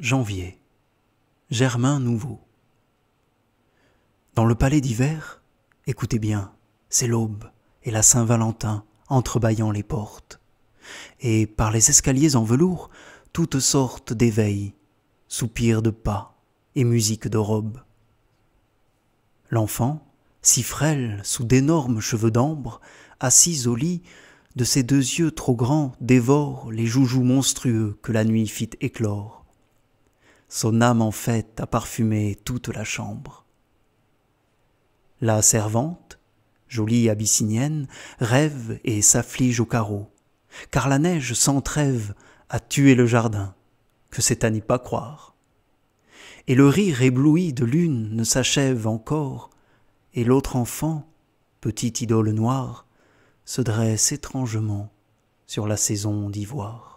Janvier. Germain nouveau. Dans le palais d'hiver, écoutez bien, c'est l'aube et la Saint-Valentin entrebâillant les portes. Et par les escaliers en velours, toutes sortes d'éveils, soupirs de pas et musique de robes. L'enfant, si frêle sous d'énormes cheveux d'ambre, assise au lit, de ses deux yeux trop grands dévore les joujoux monstrueux que la nuit fit éclore son âme en fait a parfumé toute la chambre. La servante, jolie abyssinienne, rêve et s'afflige au carreau, car la neige sans trêve a tué le jardin, que c'est à n'y pas croire. Et le rire ébloui de l'une ne s'achève encore, et l'autre enfant, petite idole noire, se dresse étrangement sur la saison d'ivoire.